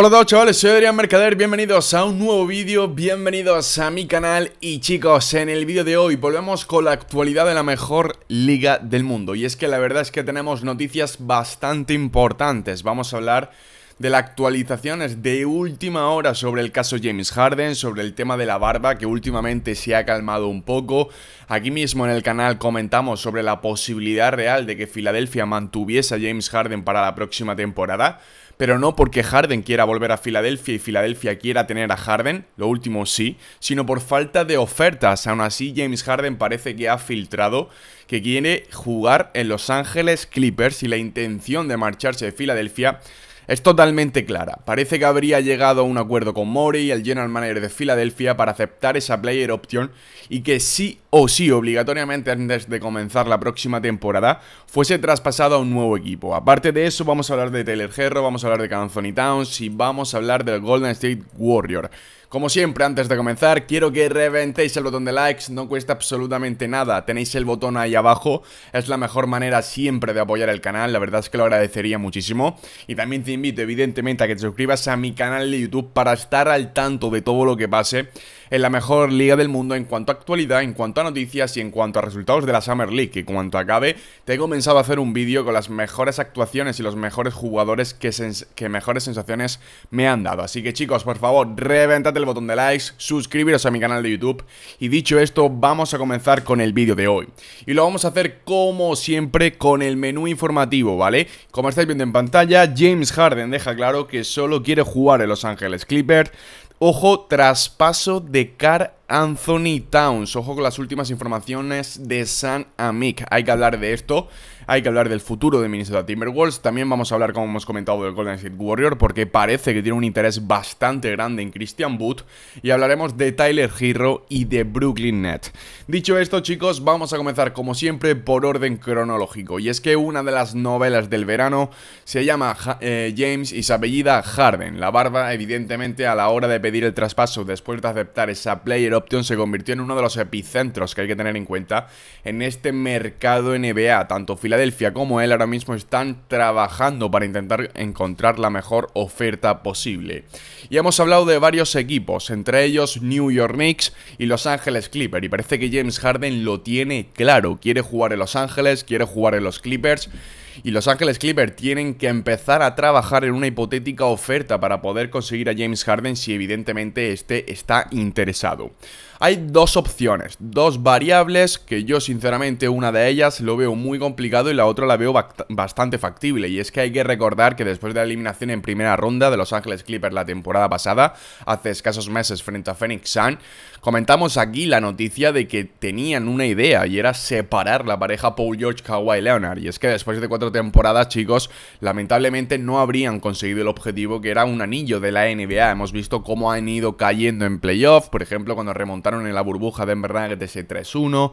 Hola a todos chavales, soy Adrián Mercader, bienvenidos a un nuevo vídeo, bienvenidos a mi canal y chicos, en el vídeo de hoy volvemos con la actualidad de la mejor liga del mundo y es que la verdad es que tenemos noticias bastante importantes, vamos a hablar de las actualizaciones de última hora sobre el caso James Harden, sobre el tema de la barba que últimamente se ha calmado un poco. Aquí mismo en el canal comentamos sobre la posibilidad real de que Filadelfia mantuviese a James Harden para la próxima temporada pero no porque Harden quiera volver a Filadelfia y Filadelfia quiera tener a Harden, lo último sí, sino por falta de ofertas. Aún así, James Harden parece que ha filtrado que quiere jugar en Los Ángeles Clippers y la intención de marcharse de Filadelfia es totalmente clara. Parece que habría llegado a un acuerdo con Morey y el general manager de Filadelfia para aceptar esa player option y que sí o sí, obligatoriamente antes de comenzar la próxima temporada, fuese traspasado a un nuevo equipo. Aparte de eso, vamos a hablar de Taylor Herro, vamos a hablar de Canzoni Towns y vamos a hablar del Golden State Warrior. Como siempre, antes de comenzar, quiero que reventéis el botón de likes, no cuesta absolutamente nada, tenéis el botón ahí abajo, es la mejor manera siempre de apoyar el canal, la verdad es que lo agradecería muchísimo. Y también te invito, evidentemente, a que te suscribas a mi canal de YouTube para estar al tanto de todo lo que pase en la mejor liga del mundo en cuanto a actualidad, en cuanto a noticias y en cuanto a resultados de la Summer League. Y cuanto acabe, te he comenzado a hacer un vídeo con las mejores actuaciones y los mejores jugadores que, mejores sensaciones me han dado. Así que chicos, por favor, reventad el botón de likes, suscribiros a mi canal de YouTube. Y dicho esto, vamos a comenzar con el vídeo de hoy. Y lo vamos a hacer como siempre con el menú informativo, ¿vale? Como estáis viendo en pantalla, James Harden deja claro que solo quiere jugar en Los Ángeles Clippers. Ojo, traspaso de Car Anthony Towns. Ojo con las últimas informaciones de San Amic. Hay que hablar de esto. Hay que hablar del futuro de Minnesota Timberwolves. También vamos a hablar, como hemos comentado, del Golden State Warrior, porque parece que tiene un interés bastante grande en Christian Boot Y hablaremos de Tyler Hero y de Brooklyn Net. Dicho esto, chicos, vamos a comenzar, como siempre, por orden cronológico. Y es que una de las novelas del verano se llama eh, James y su apellida Harden. La barba, evidentemente, a la hora de pedir el traspaso después de aceptar esa player opción se convirtió en uno de los epicentros que hay que tener en cuenta en este mercado NBA. Tanto Filadelfia como él ahora mismo están trabajando para intentar encontrar la mejor oferta posible. Y hemos hablado de varios equipos, entre ellos New York Knicks y Los Ángeles Clippers. Y parece que James Harden lo tiene claro. Quiere jugar en Los Ángeles, quiere jugar en los Clippers y Los Ángeles Clippers tienen que empezar a trabajar en una hipotética oferta para poder conseguir a James Harden si evidentemente este está interesado. Hay dos opciones, dos variables que yo sinceramente una de ellas lo veo muy complicado y la otra la veo bastante factible. Y es que hay que recordar que después de la eliminación en primera ronda de Los Ángeles Clippers la temporada pasada, hace escasos meses frente a Phoenix Sun, comentamos aquí la noticia de que tenían una idea y era separar la pareja Paul George Kawhi Leonard. Y es que después de cuatro temporadas, chicos, lamentablemente no habrían conseguido el objetivo que era un anillo de la NBA. Hemos visto cómo han ido cayendo en playoff, por ejemplo, cuando remontaron en la burbuja de Denver Nuggets ese 3-1,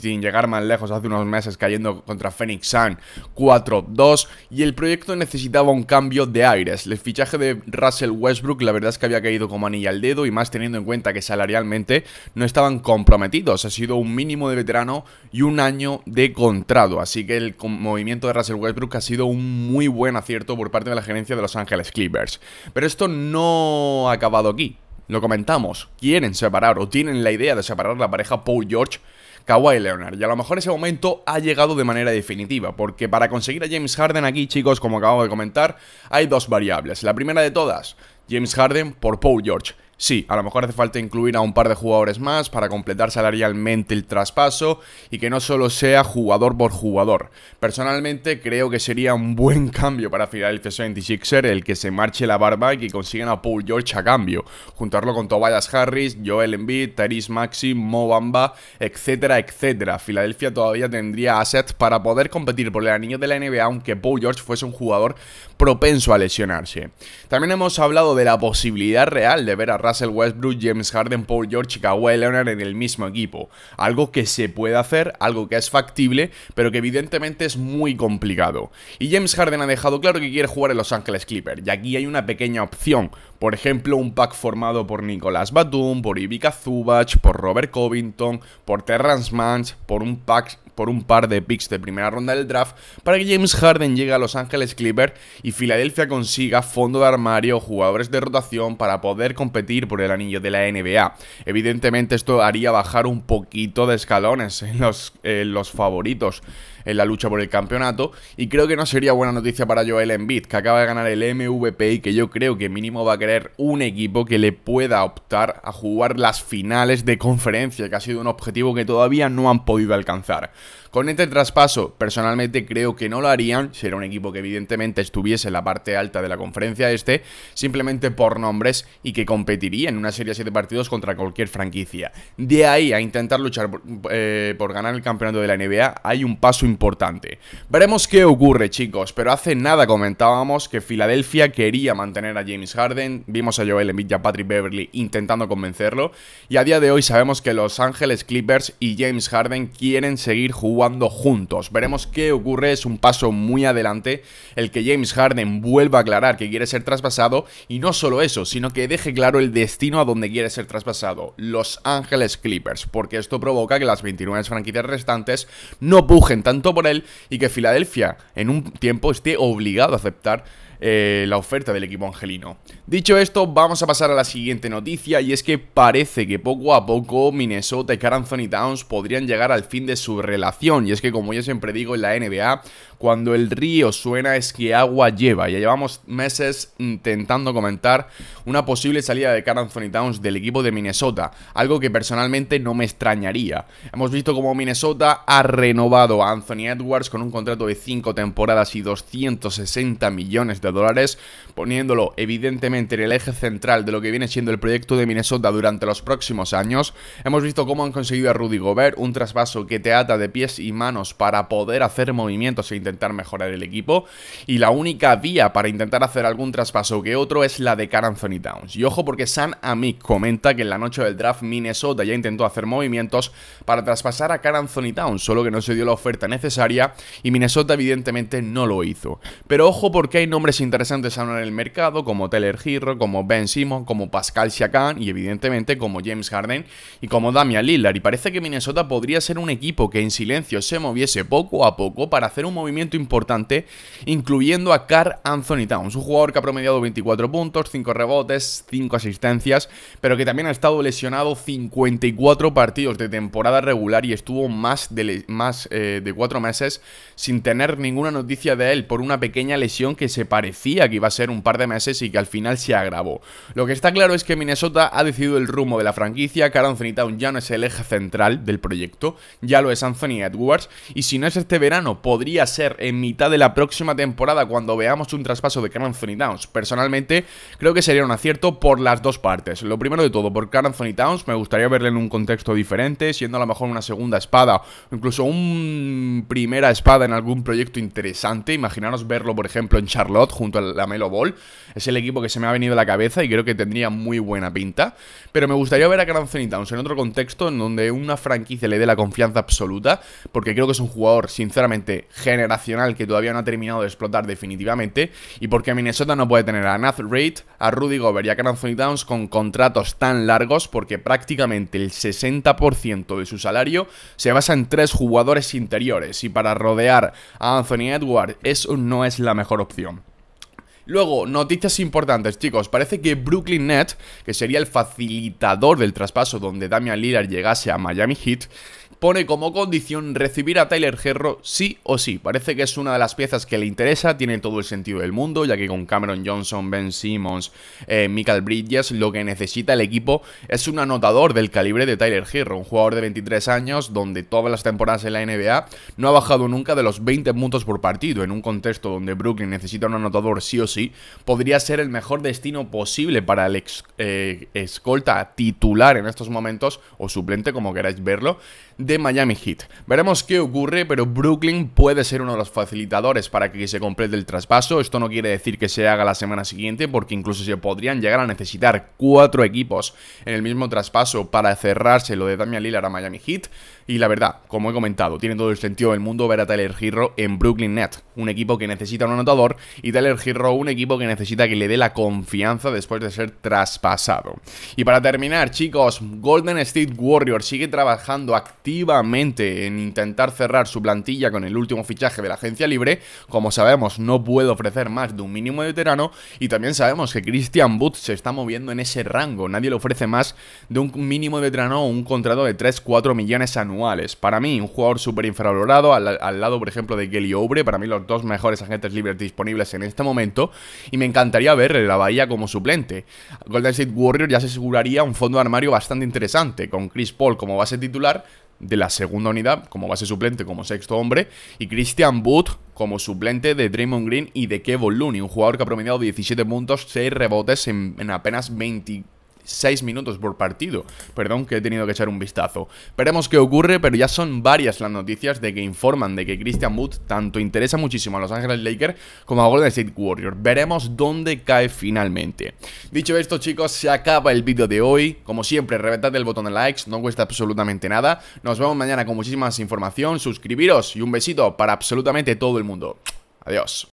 sin llegar más lejos hace unos meses cayendo contra Phoenix Sun 4-2 y el proyecto necesitaba un cambio de aires. El fichaje de Russell Westbrook la verdad es que había caído como anilla al dedo y más teniendo en cuenta que salarialmente no estaban comprometidos. Ha sido un mínimo de veterano y un año de contrato. Así que el movimiento de Russell Westbrook ha sido un muy buen acierto por parte de la gerencia de Los Ángeles Clippers. Pero esto no ha acabado aquí lo comentamos, quieren separar o tienen la idea de separar la pareja Paul George Kawhi Leonard. Y a lo mejor ese momento ha llegado de manera definitiva, porque para conseguir a James Harden aquí, chicos, como acabo de comentar, hay dos variables. La primera de todas, James Harden por Paul George. Sí, a lo mejor hace falta incluir a un par de jugadores más para completar salarialmente el traspaso y que no solo sea jugador por jugador. Personalmente creo que sería un buen cambio para Philadelphia 76er el que se marche la barba y consigan a Paul George a cambio. Juntarlo con Tobias Harris, Joel Embiid, Tyrese Maxi, Mo Bamba, etcétera, etcétera. Filadelfia todavía tendría assets para poder competir por el anillo de la NBA aunque Paul George fuese un jugador propenso a lesionarse. También hemos hablado de la posibilidad real de ver a Russell Westbrook, James Harden, Paul George y Kawhi Leonard en el mismo equipo. Algo que se puede hacer, algo que es factible, pero que evidentemente es muy complicado. Y James Harden ha dejado claro que quiere jugar en Los Ángeles Clippers, y aquí hay una pequeña opción. Por ejemplo, un pack formado por Nicolas Batum, por Ivica Zubac, por Robert Covington, por Terrence Mans, por un pack por un par de picks de primera ronda del draft para que James Harden llegue a Los Ángeles Clippers y Filadelfia consiga fondo de armario, jugadores de rotación para poder competir por el anillo de la NBA. Evidentemente esto haría bajar un poquito de escalones los, en los favoritos en la lucha por el campeonato. Y creo que no sería buena noticia para Joel Embiid, que acaba de ganar el MVP y que yo creo que mínimo va a querer un equipo que le pueda optar a jugar las finales de conferencia, que ha sido un objetivo que todavía no han podido alcanzar. Con este traspaso, personalmente creo que no lo harían. era un equipo que evidentemente estuviese en la parte alta de la conferencia este, simplemente por nombres y que competiría en una serie de 7 partidos contra cualquier franquicia. De ahí a intentar luchar eh, por, ganar el campeonato de la NBA, hay un paso importante. Veremos qué ocurre, chicos, pero hace nada comentábamos que Filadelfia quería mantener a James Harden, vimos a Joel Embiid y a Patrick Beverly intentando convencerlo, y a día de hoy sabemos que Los Ángeles Clippers y James Harden quieren seguir jugando juntos. Veremos qué ocurre, es un paso muy adelante el que James Harden vuelva a aclarar que quiere ser traspasado y no solo eso, sino que deje claro el destino a donde quiere ser traspasado, Los Ángeles Clippers, porque esto provoca que las 29 franquicias restantes no pujen tanto por él y que Filadelfia en un tiempo esté obligado a aceptar eh, la oferta del equipo angelino. Dicho esto, vamos a pasar a la siguiente noticia y es que parece que poco a poco Minnesota y Carl Towns podrían llegar al fin de su relación y es que como yo siempre digo en la NBA, cuando el río suena es que agua lleva. Ya llevamos meses intentando comentar una posible salida de Carl Anthony Towns del equipo de Minnesota, algo que personalmente no me extrañaría. Hemos visto como Minnesota ha renovado a Anthony Edwards con un contrato de 5 temporadas y 260 millones de dólares, poniéndolo evidentemente en el eje central de lo que viene siendo el proyecto de Minnesota durante los próximos años. Hemos visto cómo han conseguido a Rudy Gobert, un traspaso que te ata de pies y manos para poder hacer movimientos e intentar mejorar el equipo y la única vía para intentar hacer algún traspaso que otro es la de Caranzoni Towns. Y ojo porque San Amick comenta que en la noche del draft Minnesota ya intentó hacer movimientos para traspasar a Caranzoni Towns, solo que no se dio la oferta necesaria y Minnesota evidentemente no lo hizo. Pero ojo porque hay nombres interesantes ahora en el mercado como Teller Girro, como Ben Simon, como Pascal Siakam y evidentemente como James Harden y como Damian Lillard. Y parece que Minnesota podría ser un equipo que en silencio se moviese poco a poco para hacer un movimiento importante, incluyendo a Car Anthony Towns, un jugador que ha promediado 24 puntos, 5 rebotes, 5 asistencias, pero que también ha estado lesionado 54 partidos de temporada regular y estuvo más de, más, eh, de 4 meses sin tener ninguna noticia de él por una pequeña lesión que se parecía que iba a ser un par de meses y que al final se agravó. Lo que está claro es que Minnesota ha decidido el rumbo de la franquicia, Car Anthony Towns ya no es el eje central del proyecto, ya lo es Anthony Edwards, y si no es este verano, podría ser en mitad de la próxima temporada cuando veamos un traspaso de Carl Anthony Towns. Personalmente, creo que sería un acierto por las dos partes. Lo primero de todo, por Carl Anthony Towns, me gustaría verle en un contexto diferente, siendo a lo mejor una segunda espada, o incluso un primera espada en algún proyecto interesante. Imaginaros verlo, por ejemplo, en Charlotte junto a la Melo Ball. Es el equipo que se me ha venido a la cabeza y creo que tendría muy buena pinta. Pero me gustaría ver a Carl Anthony Towns en otro contexto en donde una franquicia le dé la confianza absoluta, porque creo que es un jugador, sinceramente, generacional que todavía no ha terminado de explotar definitivamente y porque Minnesota no puede tener a Nath Rate, a Rudy Gobert y a Anthony Downs con contratos tan largos porque prácticamente el 60% de su salario se basa en tres jugadores interiores y para rodear a Anthony Edwards eso no es la mejor opción. Luego, noticias importantes, chicos. Parece que Brooklyn Net, que sería el facilitador del traspaso donde Damian Lillard llegase a Miami Heat, pone como condición recibir a Tyler Herro sí o sí. Parece que es una de las piezas que le interesa, tiene todo el sentido del mundo, ya que con Cameron Johnson, Ben Simmons, eh, Michael Bridges, lo que necesita el equipo es un anotador del calibre de Tyler Herro, un jugador de 23 años donde todas las temporadas en la NBA no ha bajado nunca de los 20 puntos por partido. En un contexto donde Brooklyn necesita un anotador sí o sí, podría ser el mejor destino posible para el ex, eh, escolta titular en estos momentos o suplente, como queráis verlo de Miami Heat. Veremos qué ocurre, pero Brooklyn puede ser uno de los facilitadores para que se complete el traspaso. Esto no quiere decir que se haga la semana siguiente, porque incluso se podrían llegar a necesitar cuatro equipos en el mismo traspaso para cerrarse lo de Damian Lillard a Miami Heat. Y la verdad, como he comentado, tiene todo el sentido del mundo ver a Tyler Hero en Brooklyn Net, un equipo que necesita un anotador, y Tyler Hero un equipo que necesita que le dé la confianza después de ser traspasado. Y para terminar, chicos, Golden State Warriors sigue trabajando activamente en intentar cerrar su plantilla con el último fichaje de la agencia libre. Como sabemos, no puede ofrecer más de un mínimo de veterano y también sabemos que Christian Booth se está moviendo en ese rango. Nadie le ofrece más de un mínimo de veterano o un contrato de 3-4 millones anuales. Para mí, un jugador súper infravalorado al, lado, por ejemplo, de Kelly Obre. Para mí, los dos mejores agentes libres disponibles en este momento. Y me encantaría verle la Bahía como suplente. Golden State Warrior ya se aseguraría un fondo de armario bastante interesante, con Chris Paul como base titular, de la segunda unidad como base suplente, como sexto hombre, y Christian Wood como suplente de Draymond Green y de Kevon Looney, un jugador que ha promediado 17 puntos, 6 rebotes en, apenas 24 6 minutos por partido. Perdón que he tenido que echar un vistazo. Veremos qué ocurre, pero ya son varias las noticias de que informan de que Christian Wood tanto interesa muchísimo a Los Ángeles Lakers como a Golden State Warriors. Veremos dónde cae finalmente. Dicho esto, chicos, se acaba el vídeo de hoy. Como siempre, reventad el botón de likes, no cuesta absolutamente nada. Nos vemos mañana con muchísima más información. Suscribiros y un besito para absolutamente todo el mundo. Adiós.